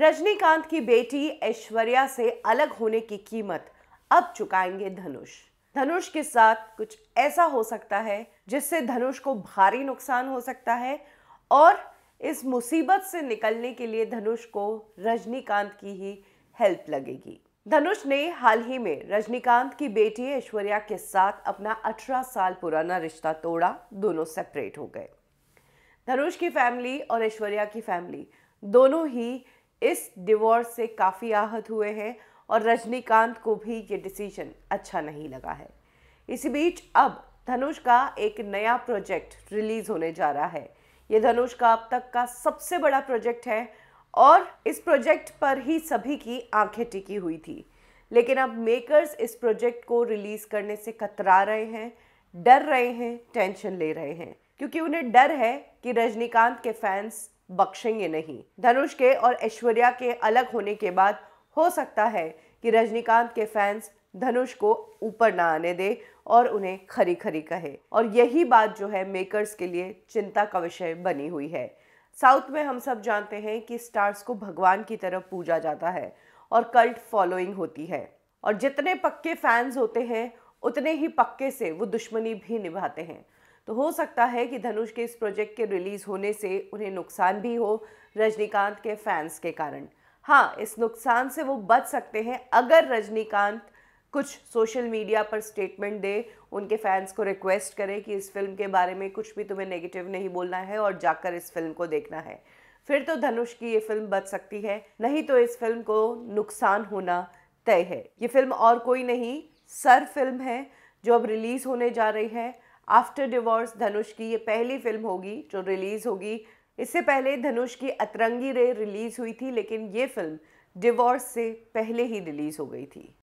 रजनीकांत की बेटी ऐश्वर्या से अलग होने की कीमत अब चुकाएंगे धनुष धनुष के साथ कुछ ऐसा हो सकता है जिससे धनुष को भारी नुकसान हो सकता है और इस मुसीबत से निकलने के लिए धनुष को रजनीकांत की ही हेल्प लगेगी धनुष ने हाल ही में रजनीकांत की बेटी ऐश्वर्या के साथ अपना 18 साल पुराना रिश्ता तोड़ा दोनों सेपरेट हो गए धनुष की फैमिली और ऐश्वर्या की फैमिली दोनों ही इस डिवोर्स से काफ़ी आहत हुए हैं और रजनीकांत को भी ये डिसीजन अच्छा नहीं लगा है इसी बीच अब धनुष का एक नया प्रोजेक्ट रिलीज होने जा रहा है ये धनुष का अब तक का सबसे बड़ा प्रोजेक्ट है और इस प्रोजेक्ट पर ही सभी की आंखें टिकी हुई थी लेकिन अब मेकर्स इस प्रोजेक्ट को रिलीज़ करने से कतरा रहे हैं डर रहे हैं टेंशन ले रहे हैं क्योंकि उन्हें डर है कि रजनीकांत के फैंस बख्शेंगे नहीं धनुष के और ऐश्वर्या के अलग होने के बाद हो सकता है कि रजनीकांत के फैंस धनुष को ऊपर ना आने दे और उन्हें खरी खरी कहे और यही बात जो है मेकर्स के लिए चिंता का विषय बनी हुई है साउथ में हम सब जानते हैं कि स्टार्स को भगवान की तरफ पूजा जाता है और कल्ट फॉलोइंग होती है और जितने पक्के फैंस होते हैं उतने ही पक्के से वो दुश्मनी भी निभाते हैं तो हो सकता है कि धनुष के इस प्रोजेक्ट के रिलीज़ होने से उन्हें नुकसान भी हो रजनीकांत के फैंस के कारण हाँ इस नुकसान से वो बच सकते हैं अगर रजनीकांत कुछ सोशल मीडिया पर स्टेटमेंट दे उनके फैंस को रिक्वेस्ट करें कि इस फिल्म के बारे में कुछ भी तुम्हें नेगेटिव नहीं बोलना है और जाकर इस फिल्म को देखना है फिर तो धनुष की ये फिल्म बच सकती है नहीं तो इस फिल्म को नुकसान होना तय है ये फिल्म और कोई नहीं सर फिल्म है जो अब रिलीज़ होने जा रही है आफ्टर डिवोर्स धनुष की ये पहली फिल्म होगी जो रिलीज़ होगी इससे पहले धनुष की अतरंगी रे रिलीज़ हुई थी लेकिन ये फिल्म डिवोर्स से पहले ही रिलीज़ हो गई थी